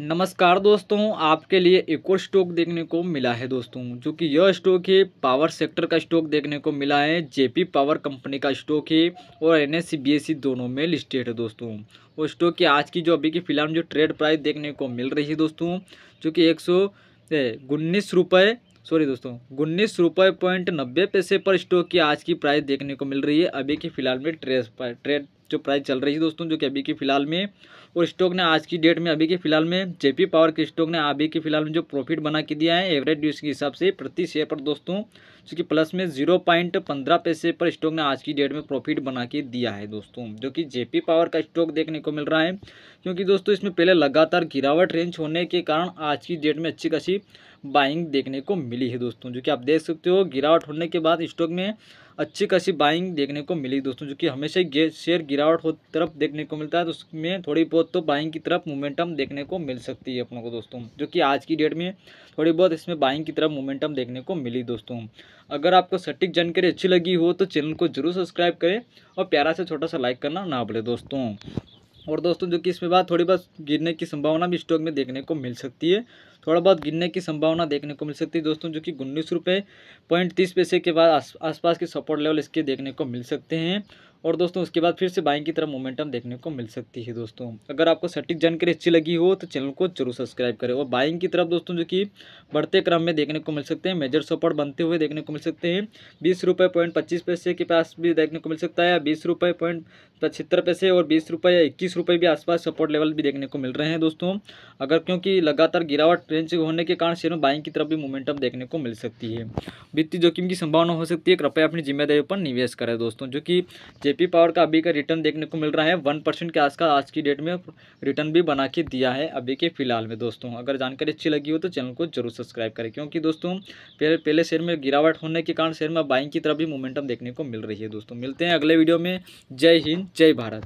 नमस्कार दोस्तों आपके लिए एक और स्टॉक देखने को मिला है दोस्तों जो कि यह स्टॉक है पावर सेक्टर का स्टॉक देखने को मिला है जेपी पावर कंपनी का स्टॉक है और एन एस e दोनों में लिस्टेड है दोस्तों वो स्टॉक की आज की जो अभी की फिलहाल जो ट्रेड प्राइस देखने को मिल रही है दोस्तों जो कि एक सौ उन्नीस रुपये सॉरी दोस्तों उन्नीस रुपये पॉइंट नब्बे पैसे पर स्टॉक की आज की प्राइस देखने को मिल रही है अभी की फिलहाल में ट्रेड ट्रेड जो प्राइस चल रही है दोस्तों जो कि अभी के फिलहाल में और स्टॉक ने आज की डेट में अभी के फिलहाल में जेपी पावर के स्टॉक ने अभी के फिलहाल में जो प्रॉफिट बना के दिया है एवरेज ड्यूज के हिसाब से प्रति शेयर पर दोस्तों जो कि प्लस में जीरो पॉइंट पंद्रह पैसे पर स्टॉक ने आज की डेट में प्रॉफिट बना के दिया है दोस्तों जो कि जेपी पावर का स्टॉक देखने को मिल रहा है क्योंकि दोस्तों इसमें पहले लगातार गिरावट रेंज होने के कारण आज की डेट में अच्छी खासी बाइंग देखने को मिली है दोस्तों जो कि आप देख सकते हो गिरावट होने के बाद स्टॉक में अच्छी खासी बाइंग देखने को मिली दोस्तों जो कि हमेशा शेयर गिरावट हो तरफ देखने को मिलता है तो उसमें थोड़ी बहुत तो बाइंग की तरफ मोमेंटम देखने को मिल सकती है अपनों को दोस्तों जो कि आज की डेट में थोड़ी बहुत इसमें बाइंग की तरफ मोमेंटम देखने को मिली दोस्तों अगर आपको सटीक जानकारी अच्छी लगी हो तो चैनल को जरूर सब्सक्राइब करें और प्यारा से छोटा सा लाइक करना ना भूलें दोस्तों और दोस्तों जो कि इसमें बाद थोड़ी बहुत गिरने की संभावना भी स्टॉक में देखने को मिल सकती है थोड़ा बहुत गिरने की संभावना देखने को मिल सकती है दोस्तों जो कि उन्नीस रुपये पॉइंट तीस पैसे के बाद आस आसपास के सपोर्ट लेवल इसके देखने को मिल सकते हैं और दोस्तों उसके बाद फिर से बाइंग की तरफ मोमेंटम देखने को मिल सकती है दोस्तों अगर आपको सटीक जानकारी अच्छी लगी हो तो चैनल को जरूर सब्सक्राइब करें और बाइंग की तरफ दोस्तों जो कि बढ़ते क्रम में देखने को मिल सकते हैं मेजर सपोर्ट बनते हुए देखने को मिल सकते हैं बीस रुपये पॉइंट पच्चीस पैसे के पास भी देखने को मिल सकता है बीस रुपये पॉइंट पचहत्तर पैसे और बीस रुपये या इक्कीस रुपये भी आसपास सपोर्ट लेवल भी देखने को मिल रहे हैं दोस्तों अगर क्योंकि लगातार गिरावट रेंज होने के कारण शेयर में बाइंग की तरफ भी मोमेंटम देखने को मिल सकती है वित्तीय जोखिम की संभावना हो सकती है कृपया अपनी जिम्मेदारी पर निवेश करें दोस्तों जो कि जे जेपी पावर का अभी का रिटर्न देखने को मिल रहा है वन परसेंट के आसपास आज की डेट में रिटर्न भी बना के दिया है अभी के फिलहाल में दोस्तों अगर जानकारी अच्छी लगी हो तो चैनल को जरूर सब्सक्राइब करें क्योंकि दोस्तों पहले पहले शेयर में गिरावट होने के कारण शेयर में बाइंग की तरफ भी मोमेंटम देखने को मिल रही है दोस्तों मिलते हैं अगले वीडियो में जय हिंद जय भारत